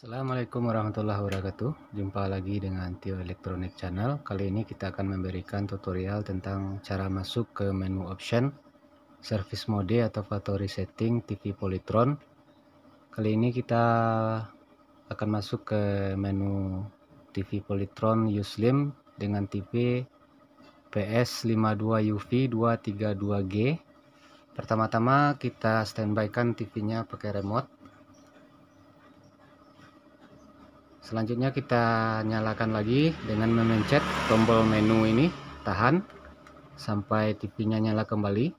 Assalamualaikum warahmatullahi wabarakatuh Jumpa lagi dengan Tio Electronic Channel Kali ini kita akan memberikan tutorial tentang cara masuk ke menu option Service mode atau factory setting TV Polytron Kali ini kita akan masuk ke menu TV Polytron Uslim dengan TV PS52UV232G Pertama-tama kita standbykan kan TV-nya pakai remote selanjutnya kita nyalakan lagi dengan memencet tombol menu ini tahan sampai TV-nya nyala kembali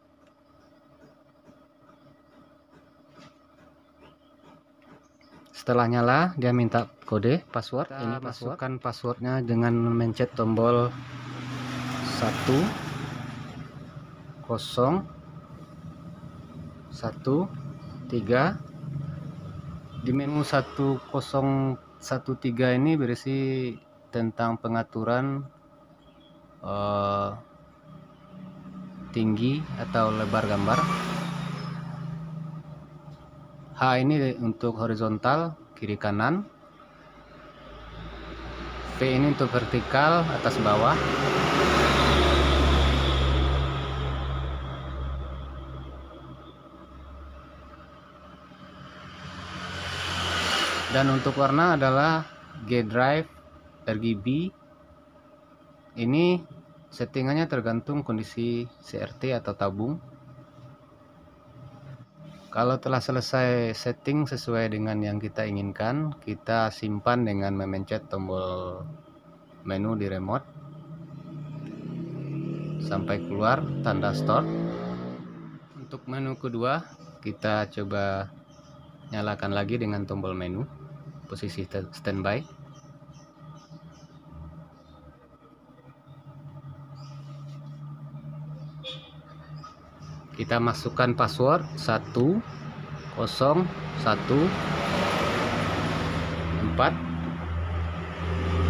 setelah nyala dia minta kode password kita ini password. masukkan passwordnya dengan memencet tombol 1 0 1 3 di menu 1 0 13 ini berisi tentang pengaturan uh, tinggi atau lebar gambar H ini untuk horizontal kiri kanan P ini untuk vertikal atas bawah dan untuk warna adalah G drive RGB ini settingannya tergantung kondisi CRT atau tabung kalau telah selesai setting sesuai dengan yang kita inginkan kita simpan dengan memencet tombol menu di remote sampai keluar tanda stop untuk menu kedua kita coba nyalakan lagi dengan tombol menu posisi standby kita masukkan password 1 0 1 4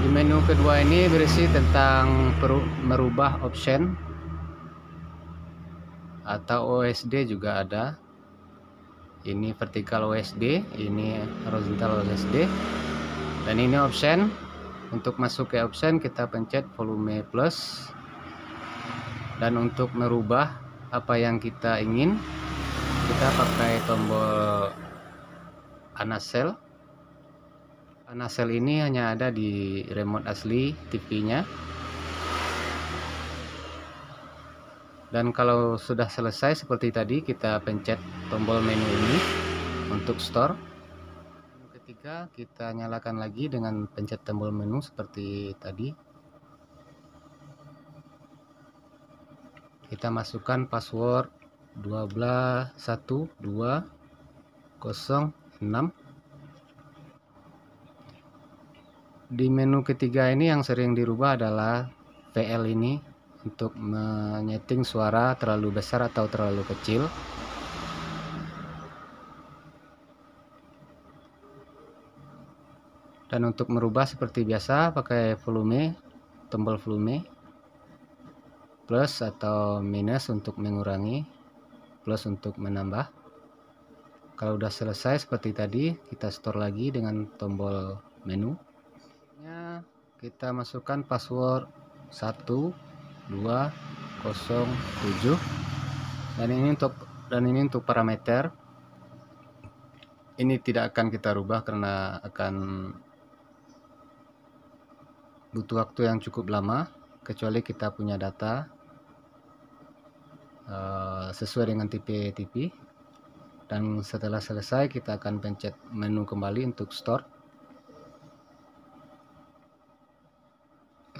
di menu kedua ini berisi tentang merubah option atau OSD juga ada ini vertikal OSD ini horizontal OSD dan ini option untuk masuk ke option kita pencet volume plus dan untuk merubah apa yang kita ingin kita pakai tombol anasel anasel ini hanya ada di remote asli TV nya dan kalau sudah selesai seperti tadi kita pencet tombol menu ini untuk store menu ketiga kita nyalakan lagi dengan pencet tombol menu seperti tadi kita masukkan password 121206 di menu ketiga ini yang sering dirubah adalah VL ini untuk menyeting suara terlalu besar atau terlalu kecil dan untuk merubah seperti biasa pakai volume tombol volume plus atau minus untuk mengurangi plus untuk menambah kalau sudah selesai seperti tadi kita store lagi dengan tombol menu kita masukkan password 1 207 dan ini untuk dan ini untuk parameter ini tidak akan kita rubah karena akan butuh waktu yang cukup lama kecuali kita punya data uh, sesuai dengan tipe TV dan setelah selesai kita akan pencet menu kembali untuk store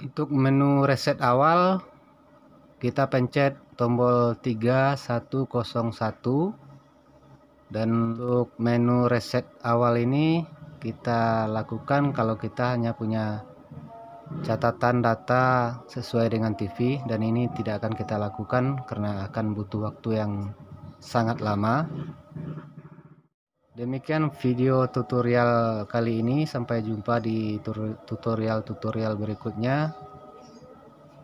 untuk menu reset awal kita pencet tombol 3101 dan untuk menu reset awal ini kita lakukan kalau kita hanya punya catatan data sesuai dengan TV dan ini tidak akan kita lakukan karena akan butuh waktu yang sangat lama demikian video tutorial kali ini sampai jumpa di tutorial-tutorial berikutnya